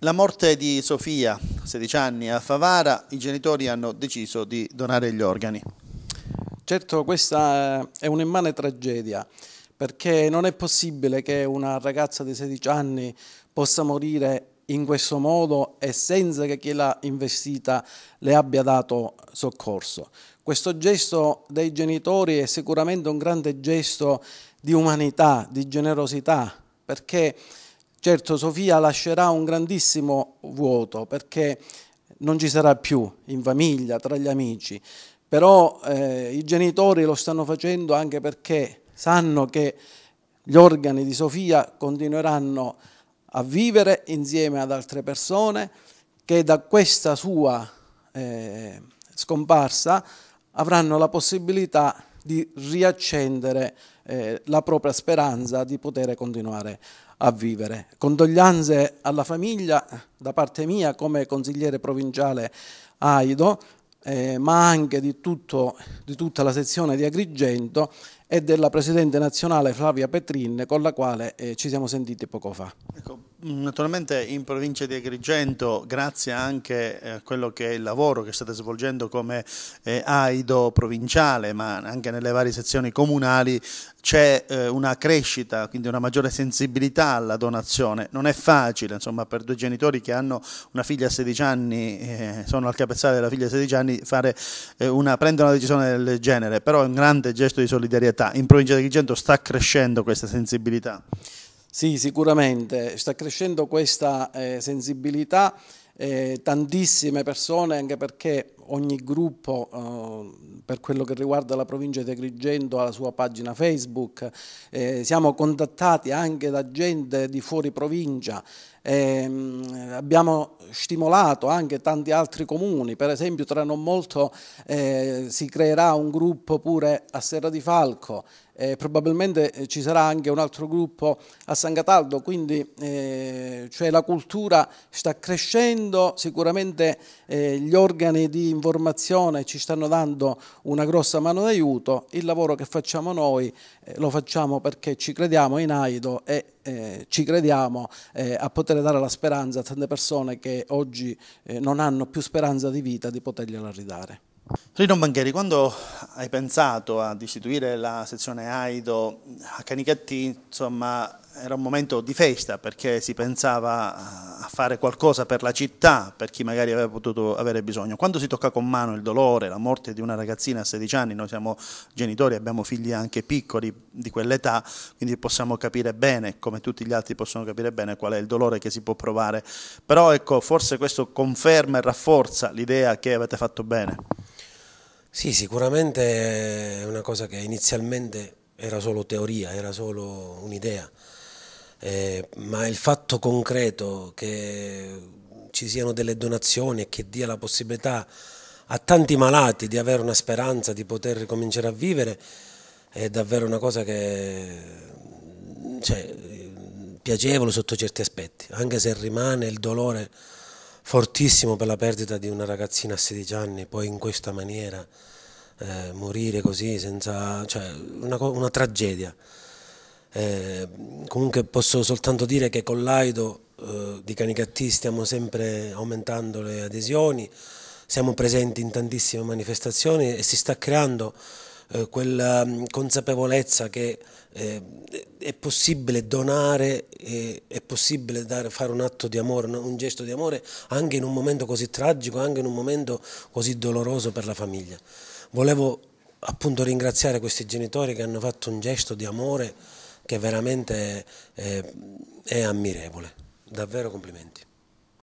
La morte di Sofia, 16 anni, a Favara, i genitori hanno deciso di donare gli organi. Certo, questa è un'immane tragedia, perché non è possibile che una ragazza di 16 anni possa morire in questo modo e senza che chi l'ha investita le abbia dato soccorso. Questo gesto dei genitori è sicuramente un grande gesto di umanità, di generosità, perché Certo, Sofia lascerà un grandissimo vuoto perché non ci sarà più in famiglia, tra gli amici, però eh, i genitori lo stanno facendo anche perché sanno che gli organi di Sofia continueranno a vivere insieme ad altre persone che da questa sua eh, scomparsa avranno la possibilità di di riaccendere eh, la propria speranza di poter continuare a vivere. Condoglianze alla famiglia da parte mia come consigliere provinciale Aido, eh, ma anche di, tutto, di tutta la sezione di Agrigento e della Presidente nazionale Flavia Petrin con la quale eh, ci siamo sentiti poco fa. Ecco Mm, naturalmente in provincia di Agrigento, grazie anche eh, a quello che è il lavoro che state svolgendo come eh, AIDO provinciale, ma anche nelle varie sezioni comunali, c'è eh, una crescita, quindi una maggiore sensibilità alla donazione. Non è facile, insomma, per due genitori che hanno una figlia a 16 anni, sono al capezzale della figlia a 16 anni, una, prendere una decisione del genere, però è un grande gesto di solidarietà. In provincia di Agrigento sta crescendo questa sensibilità. Sì, sicuramente sta crescendo questa eh, sensibilità. Eh, tantissime persone, anche perché ogni gruppo, eh, per quello che riguarda la provincia di Agrigento, ha la sua pagina Facebook, eh, siamo contattati anche da gente di fuori provincia, ehm, abbiamo stimolato anche tanti altri comuni, per esempio tra non molto eh, si creerà un gruppo pure a Serra di Falco, eh, probabilmente eh, ci sarà anche un altro gruppo a San Cataldo, quindi eh, cioè la cultura sta crescendo, sicuramente eh, gli organi di informazione ci stanno dando una grossa mano d'aiuto, il lavoro che facciamo noi eh, lo facciamo perché ci crediamo in Aido e eh, ci crediamo eh, a poter dare la speranza a tante persone che oggi eh, non hanno più speranza di vita di potergliela ridare. Rino Bancheri, quando hai pensato ad istituire la sezione AIDO a Canicattì, insomma, era un momento di festa perché si pensava eh, a fare qualcosa per la città, per chi magari aveva potuto avere bisogno. Quando si tocca con mano il dolore, la morte di una ragazzina a 16 anni, noi siamo genitori, abbiamo figli anche piccoli di quell'età, quindi possiamo capire bene, come tutti gli altri possono capire bene, qual è il dolore che si può provare. Però ecco, forse questo conferma e rafforza l'idea che avete fatto bene. Sì, sicuramente è una cosa che inizialmente era solo teoria, era solo un'idea eh, ma il fatto concreto che ci siano delle donazioni e che dia la possibilità a tanti malati di avere una speranza di poter ricominciare a vivere è davvero una cosa che cioè, piacevole sotto certi aspetti, anche se rimane il dolore fortissimo per la perdita di una ragazzina a 16 anni, poi in questa maniera eh, morire così, senza, cioè, una, una tragedia. Eh, comunque posso soltanto dire che con l'AIDO eh, di Canicattì stiamo sempre aumentando le adesioni, siamo presenti in tantissime manifestazioni e si sta creando eh, quella mm, consapevolezza che eh, è possibile donare, è possibile dare, fare un atto di amore, un gesto di amore anche in un momento così tragico, anche in un momento così doloroso per la famiglia. Volevo appunto ringraziare questi genitori che hanno fatto un gesto di amore che veramente è, eh, è ammirevole. Davvero complimenti.